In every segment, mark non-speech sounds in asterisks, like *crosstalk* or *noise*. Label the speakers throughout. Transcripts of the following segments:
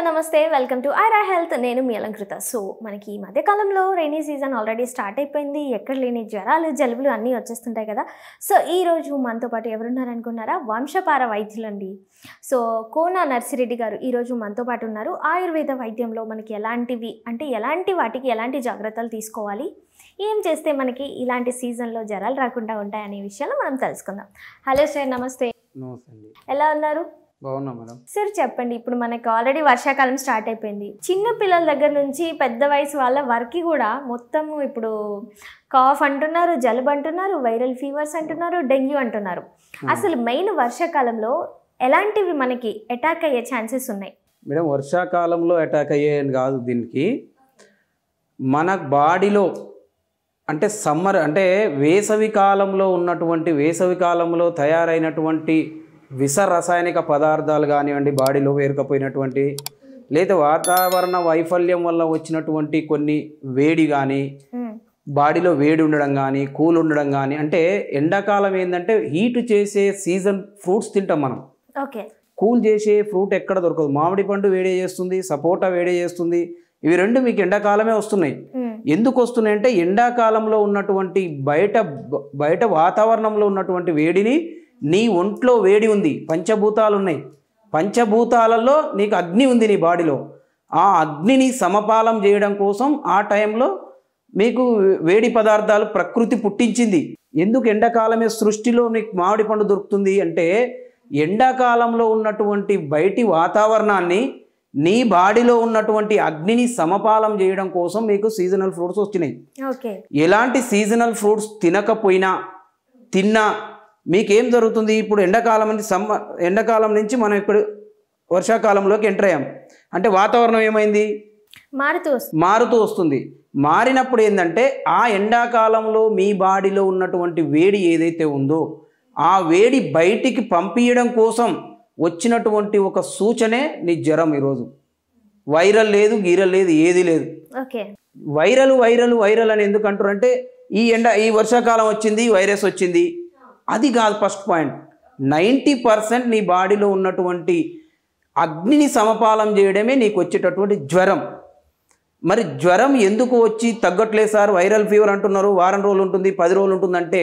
Speaker 1: Hello నమస్తే welcome to ఐరా health నేను మీ అలంకృత so మనకి ఈ మధ్యకాలంలో రైనీ సీజన్ ఆల్రెడీ స్టార్ట్ అయిపోయింది ఎక్కడ లేని జ్వరాలు జలుబులు అన్నీ వచ్చేస్తుంటాయి కదా సో ఈరోజు మనతో పాటు ఎవరున్నారనుకున్నారా వంశపార వైద్యులండి సో కోన నర్సిరెడ్డి గారు ఈరోజు మనతో పాటు ఉన్నారు ఆయుర్వేద వైద్యంలో మనకి ఎలాంటివి అంటే ఎలాంటి వాటికి ఎలాంటి జాగ్రత్తలు తీసుకోవాలి ఏం చేస్తే మనకి ఇలాంటి సీజన్లో జ్వరాలు రాకుండా ఉంటాయనే విషయాలు మనం తెలుసుకుందాం హలో సార్ నమస్తే ఎలా ఉన్నారు బాగున్నా మేడం సార్ చెప్పండి ఇప్పుడు మనకి ఆల్రెడీ వర్షాకాలం స్టార్ట్ అయిపోయింది చిన్న పిల్లల దగ్గర నుంచి పెద్ద వయసు వాళ్ళ వరకు కూడా మొత్తము ఇప్పుడు కాఫ్ అంటున్నారు జలుబు అంటున్నారు వైరల్ ఫీవర్స్ అంటున్నారు డెంగ్యూ అంటున్నారు hmm. అసలు మెయిన్ వర్షాకాలంలో ఎలాంటివి మనకి అటాక్ అయ్యే ఛాన్సెస్ ఉన్నాయి మేడం వర్షాకాలంలో అటాక్ అయ్యే కాదు దీనికి మన బాడీలో అంటే సమ్మర్ అంటే వేసవి కాలంలో ఉన్నటువంటి వేసవి కాలంలో తయారైనటువంటి విష రసాయనిక పదార్థాలు కానివ్వండి బాడీలో వేరుకపోయినటువంటి లేదా వాతావరణ వైఫల్యం వల్ల వచ్చినటువంటి కొన్ని వేడి కానీ బాడీలో వేడి ఉండడం కానీ కూల్ ఉండడం కానీ అంటే ఎండాకాలం ఏంటంటే హీట్ చేసే సీజన్ ఫ్రూట్స్ తింటాం మనం ఓకే కూల్ చేసే ఫ్రూట్ ఎక్కడ దొరకదు మామిడి పండు వేడి చేస్తుంది సపోటా వేడి చేస్తుంది ఇవి రెండు మీకు ఎండాకాలమే వస్తున్నాయి ఎందుకు వస్తున్నాయి అంటే ఎండాకాలంలో ఉన్నటువంటి బయట బయట వాతావరణంలో ఉన్నటువంటి వేడిని నీ ఒంట్లో వేడి ఉంది పంచభూతాలు ఉన్నాయి పంచభూతాలలో నీకు అగ్ని ఉంది నీ బాడీలో ఆ అగ్నిని సమపాలం చేయడం కోసం ఆ టైంలో మీకు వేడి పదార్థాలు ప్రకృతి పుట్టించింది ఎందుకు ఎండాకాలమే సృష్టిలో నీకు మామిడి పండు దొరుకుతుంది అంటే ఎండాకాలంలో ఉన్నటువంటి బయటి వాతావరణాన్ని నీ బాడీలో ఉన్నటువంటి అగ్నిని సమపాలం చేయడం కోసం మీకు సీజనల్ ఫ్రూట్స్ వచ్చినాయి ఎలాంటి సీజనల్ ఫ్రూట్స్ తినకపోయినా తిన్నా మీకేం జరుగుతుంది ఇప్పుడు ఎండాకాలం నుంచి సమ్మ ఎండాకాలం నుంచి మనం ఇప్పుడు వర్షాకాలంలోకి ఎంటర్ అయ్యాం అంటే వాతావరణం ఏమైంది మారుతూ మారుతూ వస్తుంది మారినప్పుడు ఏంటంటే ఆ ఎండాకాలంలో మీ బాడీలో ఉన్నటువంటి వేడి ఏదైతే ఉందో ఆ వేడి బయటికి పంపించడం కోసం వచ్చినటువంటి ఒక సూచనే నీ జ్వరం ఈరోజు వైరల్ లేదు గీరల్ లేదు ఏది లేదు వైరల్ వైరల్ వైరల్ అని ఎందుకంటారు అంటే ఈ ఎండ ఈ వర్షాకాలం వచ్చింది వైరస్ వచ్చింది అది కాదు ఫస్ట్ పాయింట్ నైంటీ పర్సెంట్ నీ బాడీలో ఉన్నటువంటి అగ్నిని సమపాలం చేయడమే నీకు వచ్చేటటువంటి జ్వరం మరి జ్వరం ఎందుకు వచ్చి తగ్గట్లేదు సార్ వైరల్ ఫీవర్ అంటున్నారు వారం రోజులు ఉంటుంది పది రోజులు ఉంటుందంటే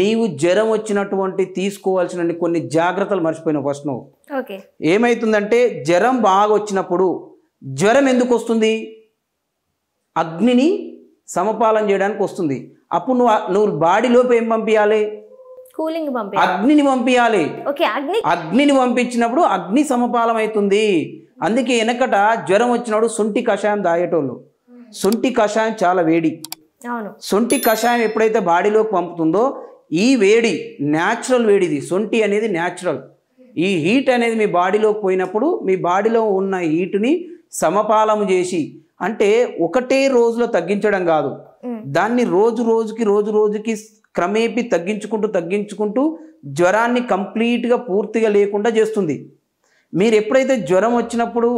Speaker 1: నీవు జ్వరం వచ్చినటువంటి తీసుకోవాల్సిన కొన్ని జాగ్రత్తలు మర్చిపోయినావు ఫస్ట్ నువ్వు ఏమవుతుందంటే జ్వరం బాగా వచ్చినప్పుడు జ్వరం ఎందుకు వస్తుంది అగ్నిని సమపాలన చేయడానికి వస్తుంది అప్పుడు నువ్వు నువ్వు బాడీలోపు ఏం పంపించాలి కూలింగ్ పంపి అగ్నిని పంపించాలి ఓకే అగ్ని అగ్నిని పంపించినప్పుడు అగ్ని సమపాలమవుతుంది అందుకే వెనకట జ్వరం వచ్చినప్పుడు సొంటి కషాయం తాగేటోళ్ళు సొంటి కషాయం చాలా వేడి అవును కషాయం ఎప్పుడైతే బాడీలోకి పంపుతుందో ఈ వేడి న్యాచురల్ వేడిది సొంటి అనేది న్యాచురల్ ఈ హీట్ అనేది మీ బాడీలోకి పోయినప్పుడు మీ బాడీలో ఉన్న హీట్ని సమపాలము చేసి అంటే ఒకటే రోజులో తగ్గించడం కాదు దాన్ని రోజు రోజుకి రోజు రోజుకి క్రమేపీ తగ్గించుకుంటూ తగ్గించుకుంటూ జ్వరాన్ని కంప్లీట్గా పూర్తిగా లేకుండా చేస్తుంది మీరు ఎప్పుడైతే జ్వరం వచ్చినప్పుడు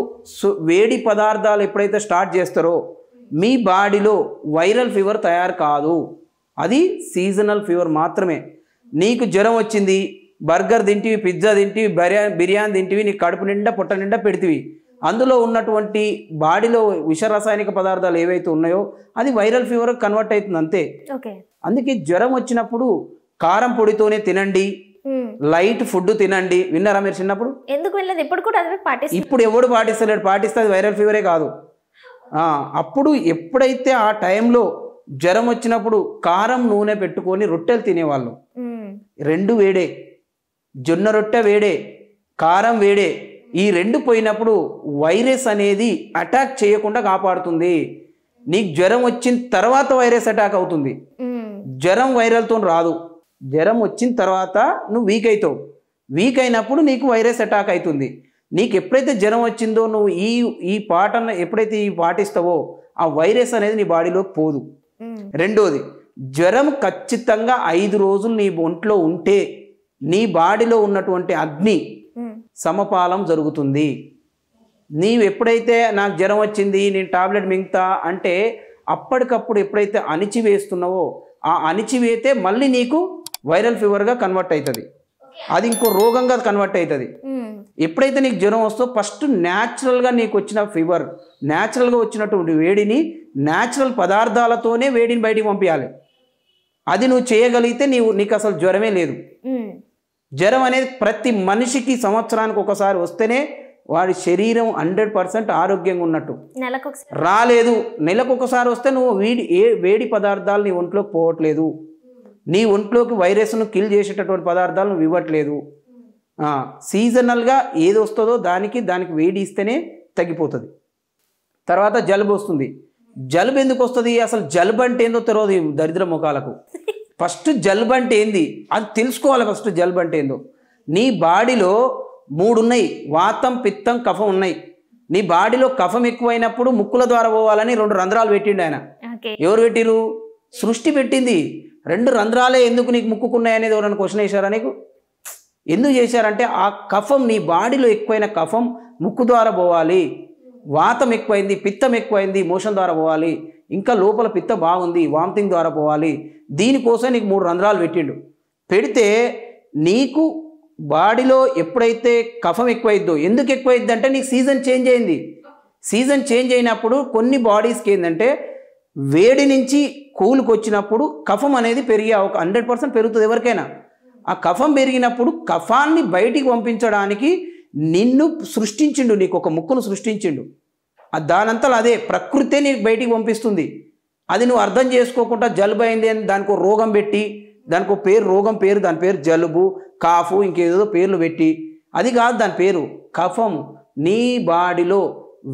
Speaker 1: వేడి పదార్థాలు ఎప్పుడైతే స్టార్ట్ చేస్తారో మీ బాడీలో వైరల్ ఫీవర్ తయారు కాదు అది సీజనల్ ఫీవర్ మాత్రమే నీకు జ్వరం వచ్చింది బర్గర్ తింటివి పిజ్జా తింటివి బిర్యానీ బిర్యానీ తింటివి నీ కడుపు నిండా పొట్ట నిండా పెడితివి అందులో ఉన్నటువంటి బాడీలో విష రసాయనిక పదార్థాలు ఏవైతే ఉన్నాయో అది వైరల్ ఫీవర్ కన్వర్ట్ అవుతుంది అంతే ఓకే అందుకే జ్వరం వచ్చినప్పుడు కారం పొడితోనే తినండి లైట్ ఫుడ్ తినండి విన్నారా మీరు చిన్నప్పుడు ఎందుకు వెళ్ళదు ఇప్పుడు కూడా పాటిస్తారు ఇప్పుడు ఎవడు పాటిస్తలేడు పాటిస్తే అది వైరల్ ఫీవరే కాదు అప్పుడు ఎప్పుడైతే ఆ టైంలో జ్వరం వచ్చినప్పుడు కారం నూనె పెట్టుకొని రొట్టెలు తినేవాళ్ళు రెండు వేడే జొన్న రొట్టె వేడే కారం వేడే ఈ రెండు పోయినప్పుడు వైరస్ అనేది అటాక్ చేయకుండా కాపాడుతుంది నీకు జ్వరం వచ్చిన తర్వాత వైరస్ అటాక్ అవుతుంది జ్వరం వైరల్తో రాదు జ్వరం వచ్చిన తర్వాత నువ్వు వీక్ అవుతావు వీక్ అయినప్పుడు నీకు వైరస్ అటాక్ అవుతుంది నీకు ఎప్పుడైతే జ్వరం వచ్చిందో నువ్వు ఈ ఈ పాట ఎప్పుడైతే ఈ పాటిస్తావో ఆ వైరస్ అనేది నీ బాడీలోకి పోదు రెండోది జ్వరం ఖచ్చితంగా ఐదు రోజులు నీ ఒంట్లో ఉంటే నీ బాడీలో ఉన్నటువంటి అగ్ని సమపాలం జరుగుతుంది నీవు ఎప్పుడైతే నాకు జ్వరం వచ్చింది నేను టాబ్లెట్ మింగుతా అంటే అప్పటికప్పుడు ఎప్పుడైతే అణిచివేస్తున్నావో ఆ అణిచివేతే మళ్ళీ నీకు వైరల్ ఫీవర్గా కన్వర్ట్ అవుతుంది అది ఇంకో రోగంగా కన్వర్ట్ అవుతుంది hmm. ఎప్పుడైతే నీకు జ్వరం వస్తో ఫస్ట్ న్యాచురల్గా నీకు వచ్చిన ఫీవర్ న్యాచురల్గా వచ్చినటువంటి వేడిని న్యాచురల్ పదార్థాలతోనే వేడిని బయటికి పంపించాలి అది నువ్వు చేయగలిగితే నీవు నీకు అసలు జ్వరమే లేదు hmm. జ్వరం అనేది ప్రతి మనిషికి సంవత్సరానికి ఒకసారి వస్తేనే వాడి శరీరం హండ్రెడ్ పర్సెంట్ ఆరోగ్యంగా ఉన్నట్టు రాలేదు నెలకు ఒకసారి వస్తే నువ్వు వేడి ఏ వేడి పదార్థాలు నీ ఒంట్లోకి పోవట్లేదు నీ ఒంట్లోకి వైరస్ను కిల్ చేసేటటువంటి పదార్థాలు నువ్వు ఇవ్వట్లేదు సీజనల్గా ఏది వస్తుందో దానికి దానికి వేడి ఇస్తేనే తగ్గిపోతుంది తర్వాత జలుబు వస్తుంది జలుబు ఎందుకు వస్తుంది అసలు జలుబు అంటే ఏందో తెలియదు దరిద్ర ముఖాలకు *laughs* ఫస్ట్ జలుబు అంటే ఏంది అది తెలుసుకోవాలి ఫస్ట్ జలుబు అంటే ఏందో నీ బాడీలో మూడు ఉన్నాయి వాతం పిత్తం కఫం ఉన్నాయి నీ బాడీలో కఫం ఎక్కువైనప్పుడు ముక్కుల ద్వారా పోవాలని రెండు రంధ్రాలు పెట్టిండు ఆయన ఎవరు పెట్టిరు సృష్టి పెట్టింది రెండు రంధ్రాలే ఎందుకు నీకు ముక్కుకున్నాయనేది ఎవరైనా క్వశ్చన్ వేశారా నీకు ఎందుకు చేశారంటే ఆ కఫం నీ బాడీలో ఎక్కువైన కఫం ముక్కు ద్వారా పోవాలి వాతం ఎక్కువైంది పిత్తం ఎక్కువైంది మోషన్ ద్వారా పోవాలి ఇంకా లోపల పిత్త బాగుంది వామిటింగ్ ద్వారా పోవాలి దీనికోసం నీకు మూడు రంధ్రాలు పెట్టిండు పెడితే నీకు బాడీలో ఎప్పుడైతే కఫం ఎక్కువైద్దో ఎందుకు ఎక్కువైద్ది అంటే నీకు సీజన్ చేంజ్ అయింది సీజన్ చేంజ్ అయినప్పుడు కొన్ని బాడీస్కి ఏంటంటే వేడి నుంచి కూలుకు వచ్చినప్పుడు కఫం అనేది పెరిగి ఒక హండ్రెడ్ పర్సెంట్ పెరుగుతుంది ఎవరికైనా ఆ కఫం పెరిగినప్పుడు కఫాన్ని బయటికి పంపించడానికి నిన్ను సృష్టించిండు నీకు ఒక ముక్కును సృష్టించిండు దానంతా అదే ప్రకృతే నీకు బయటికి పంపిస్తుంది అది నువ్వు అర్థం చేసుకోకుండా జలుబు అయింది అని దానికి రోగం పెట్టి దానికి ఒక పేరు రోగం పేరు దాని పేరు జలుబు కాఫు ఇంకేదో పేర్లు పెట్టి అది కాదు దాని పేరు కఫం నీ బాడీలో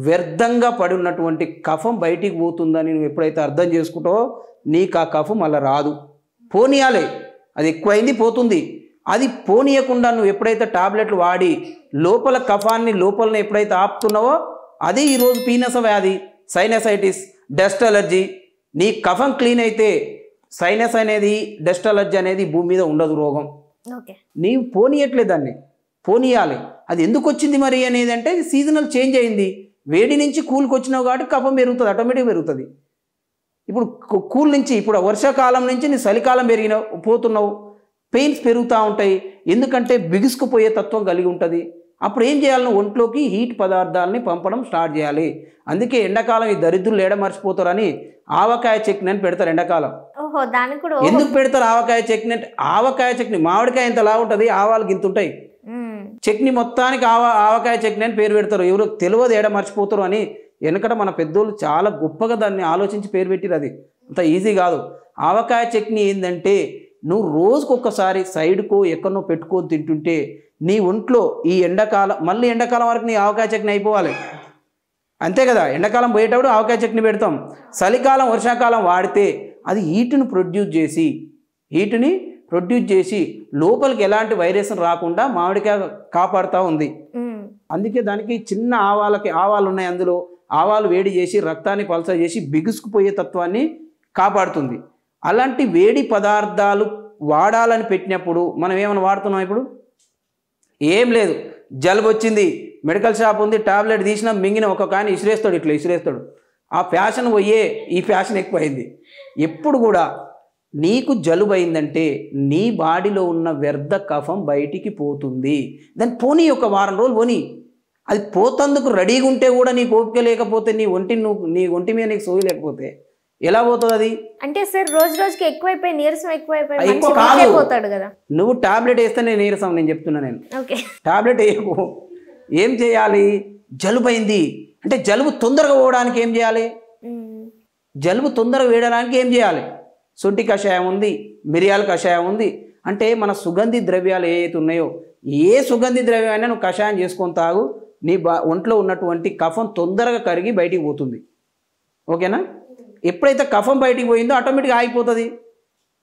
Speaker 1: వ్యర్థంగా పడి ఉన్నటువంటి కఫం బయటికి పోతుందని నువ్వు ఎప్పుడైతే అర్థం చేసుకుంటావో నీకు ఆ కఫం అలా రాదు పోనీయాలే అది ఎక్కువైంది పోతుంది అది పోనీయకుండా నువ్వు ఎప్పుడైతే టాబ్లెట్లు వాడి లోపల కఫాన్ని లోపలని ఎప్పుడైతే ఆపుతున్నావో అది ఈరోజు పీనస వ్యాధి సైనసైటిస్ డస్ట్ అలర్జీ నీ కఫం క్లీన్ అయితే సైనస్ అనేది డస్ట్ అలర్జీ అనేది భూమి మీద ఉండదు రోగం నీవు పోనీయట్లేదు దాన్ని పోనీయాలి అది ఎందుకు వచ్చింది మరి అనేది అంటే సీజనల్ చేంజ్ అయింది వేడి నుంచి కూల్కి వచ్చినావు కాబట్టి కఫం పెరుగుతుంది ఆటోమేటిక్ పెరుగుతుంది ఇప్పుడు కూల్ నుంచి ఇప్పుడు వర్షాకాలం నుంచి నీ చలికాలం పెరిగిన పోతున్నావు పెయిన్స్ పెరుగుతూ ఉంటాయి ఎందుకంటే బిగుసుకుపోయే తత్వం కలిగి ఉంటుంది అప్పుడు ఏం చేయాలని ఒంట్లోకి హీట్ పదార్థాలని పంపడం స్టార్ట్ చేయాలి అందుకే ఎండాకాలం ఈ దరిద్రులు ఏడ మర్చిపోతారని ఆవకాయ చట్నీ అని పెడతారు ఎండాకాలం ఎందుకు పెడతారు ఆవకాయ చట్నీ ఆవకాయ చట్నీ మామిడికాయ లా ఉంటుంది ఆవాలు గింతుంటాయి చట్నీ మొత్తానికి ఆవ ఆవకాయ చట్నీ అని పేరు పెడతారు ఎవరు తెలియదు ఏడ మర్చిపోతారు అని వెనకట మన పెద్దోళ్ళు చాలా గొప్పగా దాన్ని ఆలోచించి పేరు పెట్టారు అది అంత ఈజీ కాదు ఆవకాయ చట్నీ ఏంటంటే నువ్వు రోజుకొకసారి సైడ్కో ఎక్కడో పెట్టుకొని తింటుంటే నీ ఒంట్లో ఈ ఎండాకాలం మళ్ళీ ఎండాకాలం వరకు నీ ఆవకాయ చట్నీ అయిపోవాలి అంతే కదా ఎండాకాలం పోయేటప్పుడు ఆవకాయ చట్నీ పెడతాం చలికాలం వర్షాకాలం వాడితే అది హీటును ప్రొడ్యూస్ చేసి హీటుని ప్రొడ్యూస్ చేసి లోపలికి ఎలాంటి వైరస్ రాకుండా మామిడికాయ కాపాడుతూ ఉంది అందుకే దానికి చిన్న ఆవాలకి ఆవాలు ఉన్నాయి అందులో ఆవాలు వేడి చేసి రక్తాన్ని పలస చేసి బిగుసుకుపోయే తత్వాన్ని కాపాడుతుంది అలాంటి వేడి పదార్థాలు వాడాలని పెట్టినప్పుడు మనం ఏమైనా వాడుతున్నాం ఇప్పుడు ఏం లేదు జలుబు వచ్చింది మెడికల్ షాప్ ఉంది టాబ్లెట్ తీసినా మింగిన ఒక కానీ ఇసిరేస్తాడు ఇట్లా ఇసిరేస్తాడు ఆ ఫ్యాషన్ పోయే ఈ ఫ్యాషన్ ఎక్కువైంది ఎప్పుడు కూడా నీకు జలుబు అయిందంటే నీ బాడీలో ఉన్న వ్యర్థ కఫం బయటికి పోతుంది దాని పోనీ ఒక వారం రోజులు పోనీ అది పోతందుకు రెడీగా ఉంటే కూడా నీకు ఓపిక లేకపోతే నీ ఒంటి నువ్వు నీ ఒంటి మీద నీకు సోయి లేకపోతే ఎలా పోతుంది అది అంటే సార్ రోజు రోజుకి ఎక్కువైపోయి నీరసం ఎక్కువైపోయి ఎక్కువ కదా నువ్వు టాబ్లెట్ వేస్తేనే నీరసం నేను చెప్తున్నా నేను టాబ్లెట్ వేయకు ఏం చేయాలి జలుబైంది అంటే జలుబు తొందరగా పోవడానికి ఏం చేయాలి జలుబు తొందరగా వేయడానికి ఏం చేయాలి సొంటి కషాయం ఉంది మిరియాల కషాయం ఉంది అంటే మన సుగంధి ద్రవ్యాలు ఏవైతే ఉన్నాయో ఏ సుగంధి ద్రవ్యమైనా నువ్వు కషాయం చేసుకొని తాగు నీ బా ఒంట్లో ఉన్నటువంటి కఫం తొందరగా కరిగి బయటికి పోతుంది ఓకేనా ఎప్పుడైతే కఫం బయటికి పోయిందో ఆటోమేటిక్గా ఆగిపోతుంది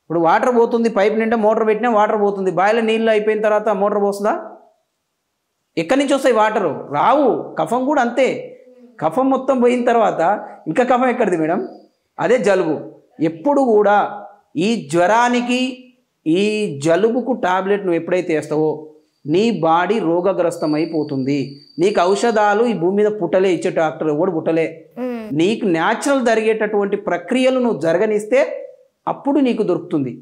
Speaker 1: ఇప్పుడు వాటర్ పోతుంది పైప్ నిండా మోటార్ పెట్టినా వాటర్ పోతుంది బాయిల నీళ్ళు అయిపోయిన తర్వాత మోటార్ పోస్తుందా ఎక్కడి నుంచి వస్తాయి వాటరు రావు కఫం కూడా అంతే కఫం మొత్తం పోయిన తర్వాత ఇంకా కఫం ఎక్కడిది మేడం అదే జలుబు ఎప్పుడు కూడా ఈ జ్వరానికి ఈ జలుబుకు టాబ్లెట్ నువ్వు ఎప్పుడైతే వేస్తావో నీ బాడీ రోగగ్రస్తమైపోతుంది నీకు ఔషధాలు ఈ భూమి మీద పుట్టలే ఇచ్చే డాక్టర్ ఎవడు పుట్టలే నీకు న్యాచురల్ జరిగేటటువంటి ప్రక్రియలు నువ్వు జరగనిస్తే అప్పుడు నీకు దొరుకుతుంది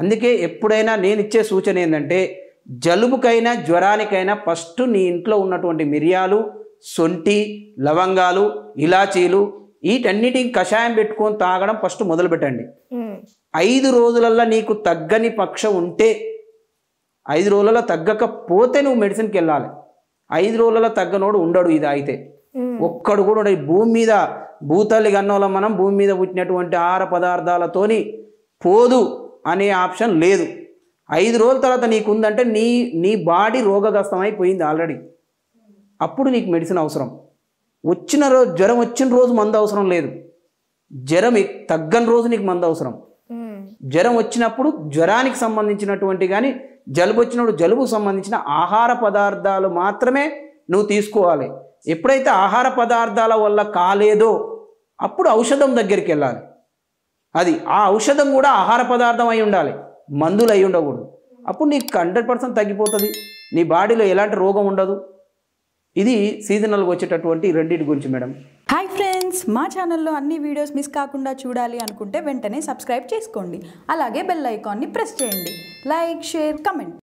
Speaker 1: అందుకే ఎప్పుడైనా నేను ఇచ్చే సూచన ఏంటంటే జలుబుకైనా జ్వరానికైనా ఫస్ట్ నీ ఇంట్లో ఉన్నటువంటి మిరియాలు సొంటి లవంగాలు ఇలాచీలు వీటన్నిటికి కషాయం పెట్టుకొని తాగడం ఫస్ట్ మొదలు పెట్టండి ఐదు రోజులల్లో నీకు తగ్గని పక్షం ఉంటే ఐదు రోజులలో తగ్గకపోతే నువ్వు మెడిసిన్కి వెళ్ళాలి ఐదు రోజులలో తగ్గనోడు ఉండడు ఇది అయితే ఒక్కడు కూడా ఈ భూమి మీద భూతల్లి గన్నోలం మనం భూమి మీద పుట్టినటువంటి ఆహార పదార్థాలతోని పోదు అనే ఆప్షన్ లేదు ఐదు రోజుల తర్వాత నీకు ఉందంటే నీ నీ బాడీ రోగగ్రస్తం అయిపోయింది ఆల్రెడీ అప్పుడు నీకు మెడిసిన్ అవసరం వచ్చిన రోజు జ్వరం వచ్చిన రోజు మందు అవసరం లేదు జ్వరం తగ్గని రోజు నీకు మందు అవసరం జ్వరం వచ్చినప్పుడు జ్వరానికి సంబంధించినటువంటి కానీ జలుబు వచ్చినప్పుడు జలుబుకు సంబంధించిన ఆహార పదార్థాలు మాత్రమే నువ్వు తీసుకోవాలి ఎప్పుడైతే ఆహార పదార్థాల వల్ల కాలేదో అప్పుడు ఔషధం దగ్గరికి వెళ్ళాలి అది ఆ ఔషధం కూడా ఆహార పదార్థం అయి ఉండాలి మందులు అయి ఉండకూడదు అప్పుడు నీకు హండ్రెడ్ పర్సెంట్ తగ్గిపోతుంది నీ బాడీలో ఎలాంటి రోగం ఉండదు ఇది సీజనల్గా వచ్చేటటువంటి రెండింటి గురించి మేడం హాయ్ ఫ్రెండ్స్ మా ఛానల్లో అన్ని వీడియోస్ మిస్ కాకుండా చూడాలి అనుకుంటే వెంటనే సబ్స్క్రైబ్ చేసుకోండి అలాగే బెల్ ఐకాన్ని ప్రెస్ చేయండి లైక్ షేర్ కమెంట్